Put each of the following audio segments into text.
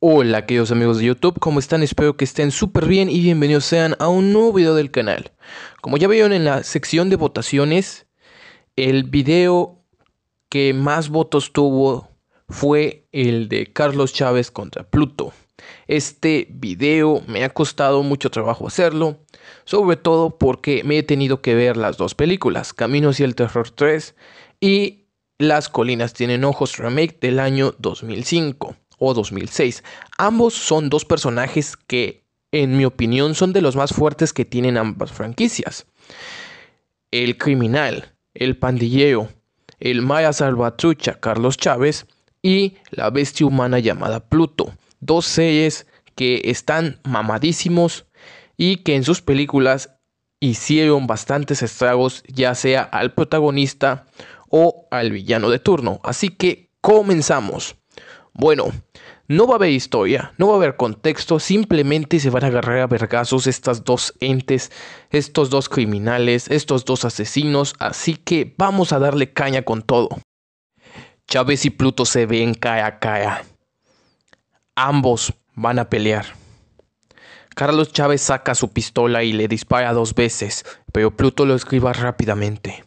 Hola queridos amigos de YouTube, ¿cómo están? Espero que estén súper bien y bienvenidos sean a un nuevo video del canal. Como ya vieron en la sección de votaciones, el video que más votos tuvo fue el de Carlos Chávez contra Pluto. Este video me ha costado mucho trabajo hacerlo, sobre todo porque me he tenido que ver las dos películas, Caminos y el Terror 3 y Las Colinas Tienen Ojos Remake del año 2005 o 2006. Ambos son dos personajes que, en mi opinión, son de los más fuertes que tienen ambas franquicias. El criminal, el pandilleo, el Maya Salvatrucha Carlos Chávez y la bestia humana llamada Pluto. Dos series que están mamadísimos y que en sus películas hicieron bastantes estragos ya sea al protagonista o al villano de turno. Así que comenzamos. Bueno, no va a haber historia, no va a haber contexto, simplemente se van a agarrar a vergazos estas dos entes, estos dos criminales, estos dos asesinos, así que vamos a darle caña con todo. Chávez y Pluto se ven cara a cara. Ambos van a pelear. Carlos Chávez saca su pistola y le dispara dos veces, pero Pluto lo esquiva rápidamente.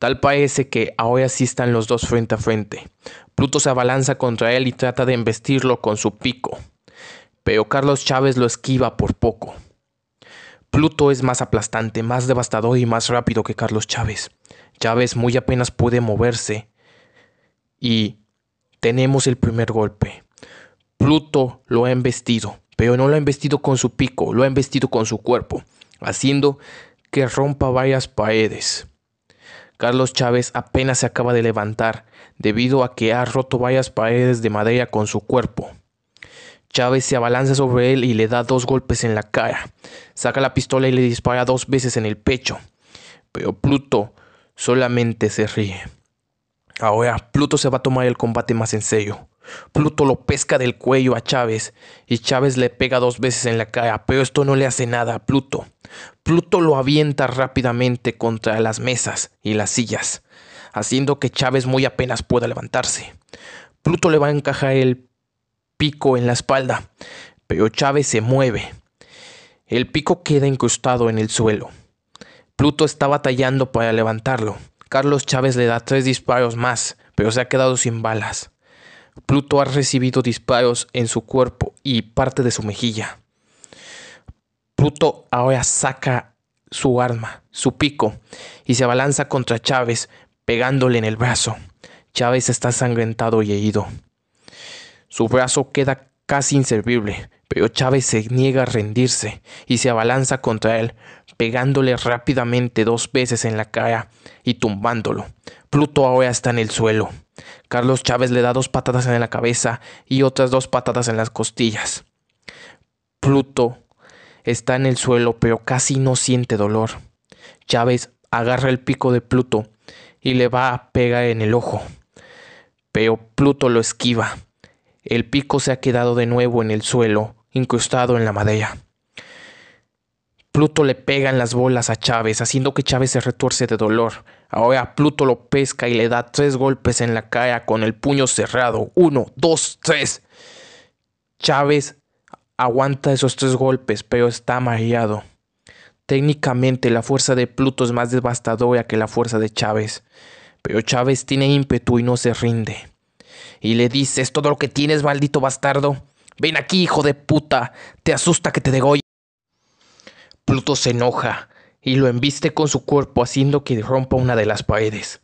Tal parece que ahora sí están los dos frente a frente. Pluto se abalanza contra él y trata de embestirlo con su pico, pero Carlos Chávez lo esquiva por poco. Pluto es más aplastante, más devastador y más rápido que Carlos Chávez. Chávez muy apenas puede moverse y tenemos el primer golpe. Pluto lo ha embestido, pero no lo ha embestido con su pico, lo ha embestido con su cuerpo, haciendo que rompa varias paredes. Carlos Chávez apenas se acaba de levantar debido a que ha roto varias paredes de madera con su cuerpo. Chávez se abalanza sobre él y le da dos golpes en la cara. Saca la pistola y le dispara dos veces en el pecho. Pero Pluto solamente se ríe. Ahora Pluto se va a tomar el combate más en serio. Pluto lo pesca del cuello a Chávez y Chávez le pega dos veces en la cara, pero esto no le hace nada a Pluto. Pluto lo avienta rápidamente contra las mesas y las sillas, haciendo que Chávez muy apenas pueda levantarse. Pluto le va a encajar el pico en la espalda, pero Chávez se mueve. El pico queda incrustado en el suelo. Pluto está batallando para levantarlo. Carlos Chávez le da tres disparos más, pero se ha quedado sin balas. Pluto ha recibido disparos en su cuerpo y parte de su mejilla. Pluto ahora saca su arma, su pico, y se abalanza contra Chávez, pegándole en el brazo. Chávez está sangrentado y herido. Su brazo queda casi inservible, pero Chávez se niega a rendirse y se abalanza contra él, pegándole rápidamente dos veces en la cara y tumbándolo. Pluto ahora está en el suelo. Carlos Chávez le da dos patadas en la cabeza y otras dos patadas en las costillas. Pluto está en el suelo pero casi no siente dolor. Chávez agarra el pico de Pluto y le va a pegar en el ojo. Pero Pluto lo esquiva. El pico se ha quedado de nuevo en el suelo, incrustado en la madera. Pluto le pega en las bolas a Chávez, haciendo que Chávez se retuerce de dolor. Ahora Pluto lo pesca y le da tres golpes en la cara con el puño cerrado. Uno, dos, tres. Chávez aguanta esos tres golpes, pero está mareado. Técnicamente la fuerza de Pluto es más devastadora que la fuerza de Chávez, pero Chávez tiene ímpetu y no se rinde. Y le dice, es todo lo que tienes, maldito bastardo. Ven aquí, hijo de puta. Te asusta que te degoya. Pluto se enoja y lo embiste con su cuerpo haciendo que rompa una de las paredes.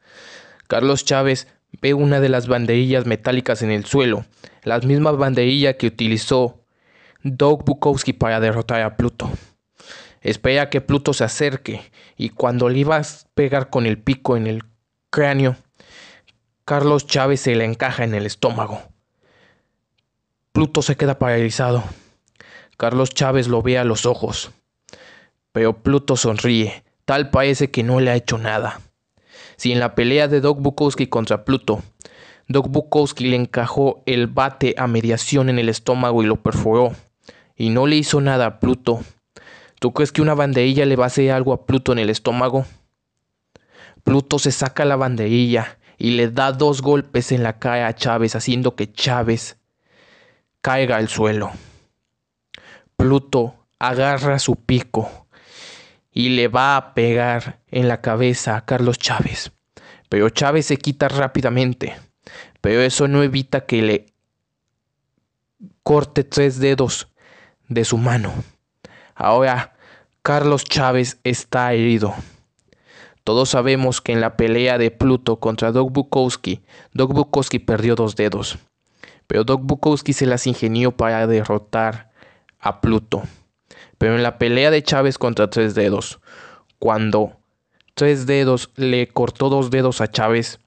Carlos Chávez ve una de las banderillas metálicas en el suelo, las mismas banderilla que utilizó Doug Bukowski para derrotar a Pluto. Espera que Pluto se acerque y cuando le iba a pegar con el pico en el cráneo, Carlos Chávez se le encaja en el estómago. Pluto se queda paralizado. Carlos Chávez lo ve a los ojos. Pero Pluto sonríe, tal parece que no le ha hecho nada. Si en la pelea de Doc Bukowski contra Pluto, Doc Bukowski le encajó el bate a mediación en el estómago y lo perforó, y no le hizo nada a Pluto, ¿tú crees que una banderilla le va a hacer algo a Pluto en el estómago? Pluto se saca la banderilla y le da dos golpes en la cara a Chávez, haciendo que Chávez caiga al suelo. Pluto agarra su pico y le va a pegar en la cabeza a Carlos Chávez. Pero Chávez se quita rápidamente. Pero eso no evita que le corte tres dedos de su mano. Ahora, Carlos Chávez está herido. Todos sabemos que en la pelea de Pluto contra Doc Bukowski, Doc Bukowski perdió dos dedos. Pero Doc Bukowski se las ingenió para derrotar a Pluto. Pero en la pelea de Chávez contra Tres Dedos, cuando Tres Dedos le cortó dos dedos a Chávez,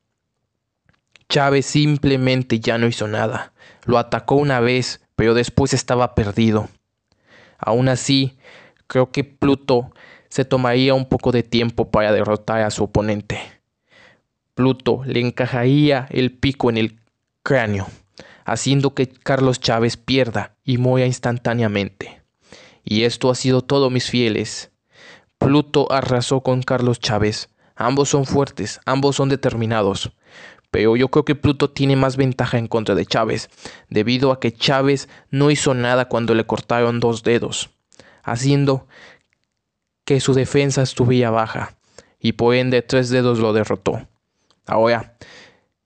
Chávez simplemente ya no hizo nada. Lo atacó una vez, pero después estaba perdido. Aún así, creo que Pluto se tomaría un poco de tiempo para derrotar a su oponente. Pluto le encajaría el pico en el cráneo, haciendo que Carlos Chávez pierda y muera instantáneamente. Y esto ha sido todo, mis fieles. Pluto arrasó con Carlos Chávez. Ambos son fuertes, ambos son determinados. Pero yo creo que Pluto tiene más ventaja en contra de Chávez, debido a que Chávez no hizo nada cuando le cortaron dos dedos, haciendo que su defensa estuviera baja, y por ende tres dedos lo derrotó. Ahora,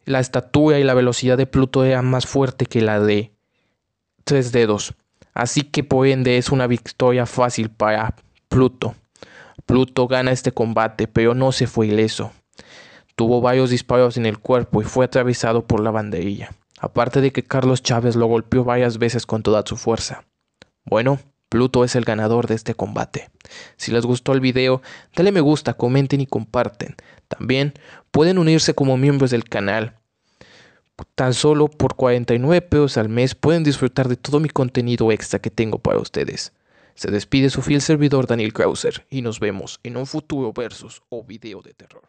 la estatura y la velocidad de Pluto era más fuerte que la de tres dedos, Así que por ende es una victoria fácil para Pluto. Pluto gana este combate, pero no se fue ileso. Tuvo varios disparos en el cuerpo y fue atravesado por la banderilla. Aparte de que Carlos Chávez lo golpeó varias veces con toda su fuerza. Bueno, Pluto es el ganador de este combate. Si les gustó el video, dale me gusta, comenten y comparten. También pueden unirse como miembros del canal Tan solo por 49 pesos al mes pueden disfrutar de todo mi contenido extra que tengo para ustedes. Se despide su fiel servidor Daniel Krauser y nos vemos en un futuro versus o video de terror.